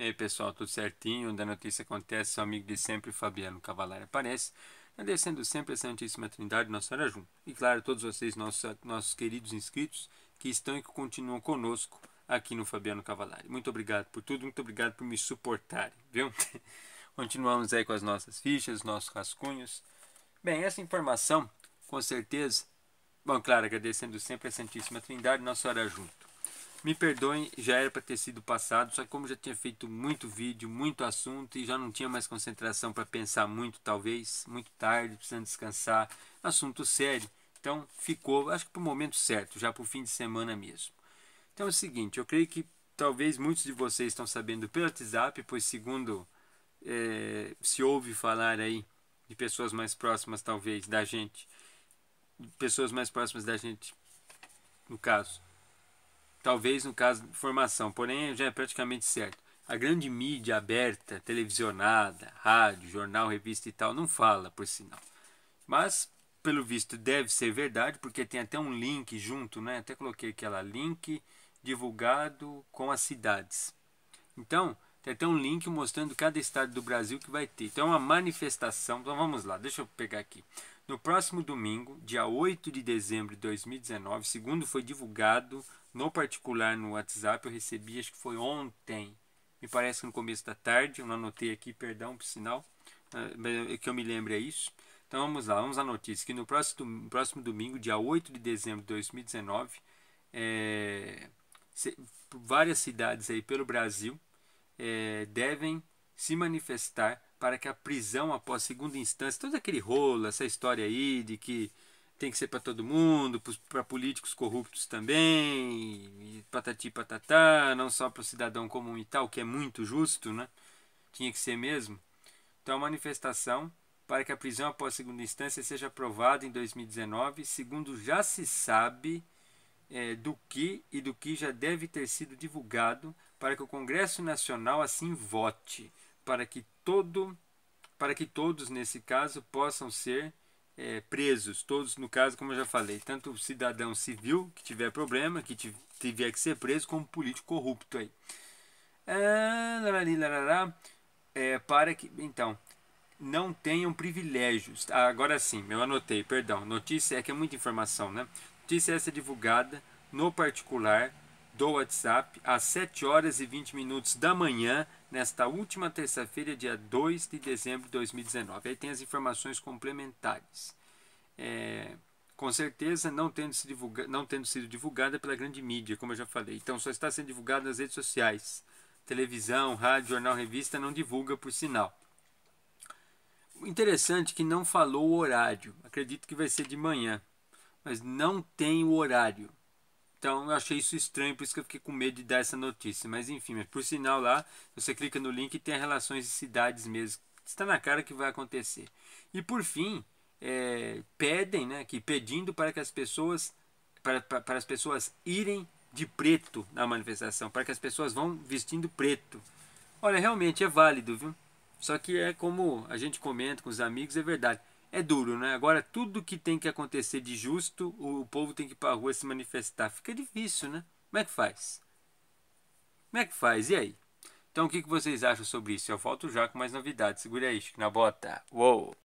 E aí pessoal, tudo certinho? a notícia acontece, seu amigo de sempre, Fabiano Cavalari aparece, agradecendo tá sempre a Santíssima Trindade, Nossa Senhora junto. E claro, todos vocês, nossos, nossos queridos inscritos, que estão e que continuam conosco aqui no Fabiano Cavalari. Muito obrigado por tudo, muito obrigado por me suportarem, viu? Continuamos aí com as nossas fichas, nossos rascunhos. Bem, essa informação, com certeza, bom, claro, agradecendo sempre a Santíssima Trindade, Nossa Senhora junto me perdoem, já era para ter sido passado, só que como já tinha feito muito vídeo, muito assunto e já não tinha mais concentração para pensar muito, talvez, muito tarde, precisando descansar, assunto sério. Então ficou, acho que para o momento certo, já para o fim de semana mesmo. Então é o seguinte, eu creio que talvez muitos de vocês estão sabendo pelo WhatsApp, pois segundo é, se ouve falar aí de pessoas mais próximas talvez da gente, pessoas mais próximas da gente, no caso talvez no caso de formação, porém já é praticamente certo. A grande mídia aberta, televisionada, rádio, jornal, revista e tal, não fala, por sinal. Mas, pelo visto, deve ser verdade, porque tem até um link junto, né? Até coloquei aquela link divulgado com as cidades. Então, tem até um link mostrando cada estado do Brasil que vai ter. Então, é uma manifestação. Então, vamos lá, deixa eu pegar aqui. No próximo domingo, dia 8 de dezembro de 2019, segundo foi divulgado no particular no WhatsApp. Eu recebi, acho que foi ontem, me parece que no começo da tarde. Eu não anotei aqui, perdão por sinal, eh, é que eu me lembre é isso. Então vamos lá, vamos à notícia. Que no próximo, próximo domingo, dia 8 de dezembro de 2019, é, eh, várias cidades aí pelo Brasil é, devem se manifestar para que a prisão após segunda instância, todo aquele rolo, essa história aí de que tem que ser para todo mundo, para políticos corruptos também, patati patatá, não só para o cidadão comum e tal, que é muito justo, né? Tinha que ser mesmo. Então, a manifestação para que a prisão após segunda instância seja aprovada em 2019, segundo já se sabe é, do que e do que já deve ter sido divulgado, para que o Congresso Nacional assim vote, para que todo, para que todos nesse caso possam ser é, presos, todos no caso, como eu já falei, tanto o cidadão civil que tiver problema, que tiver que ser preso, como político corrupto aí. é, é para que. Então, não tenham privilégios. Ah, agora sim, eu anotei, perdão. Notícia é que é muita informação, né? Notícia essa divulgada no particular do WhatsApp às 7 horas e 20 minutos da manhã nesta última terça-feira, dia 2 de dezembro de 2019. Aí tem as informações complementares. É, com certeza não tendo, se divulga, não tendo sido divulgada pela grande mídia, como eu já falei. Então só está sendo divulgada nas redes sociais. Televisão, rádio, jornal, revista não divulga por sinal. Interessante é que não falou o horário. Acredito que vai ser de manhã. Mas não tem o horário. Então eu achei isso estranho, por isso que eu fiquei com medo de dar essa notícia. Mas enfim, mas por sinal lá, você clica no link e tem relações de cidades mesmo. Está na cara que vai acontecer. E por fim, é, pedem, né, que pedindo para que as pessoas para, para, para as pessoas irem de preto na manifestação, para que as pessoas vão vestindo preto. Olha, realmente é válido, viu? Só que é como a gente comenta com os amigos, é verdade é duro, né? Agora, tudo que tem que acontecer de justo, o, povo tem que ir para a rua se manifestar. Fica difícil, né? Como é que faz? Como é que faz? E aí? Então, o que, vocês acham sobre isso? Eu volto já com mais novidades. Segura aí, na bota. Uou!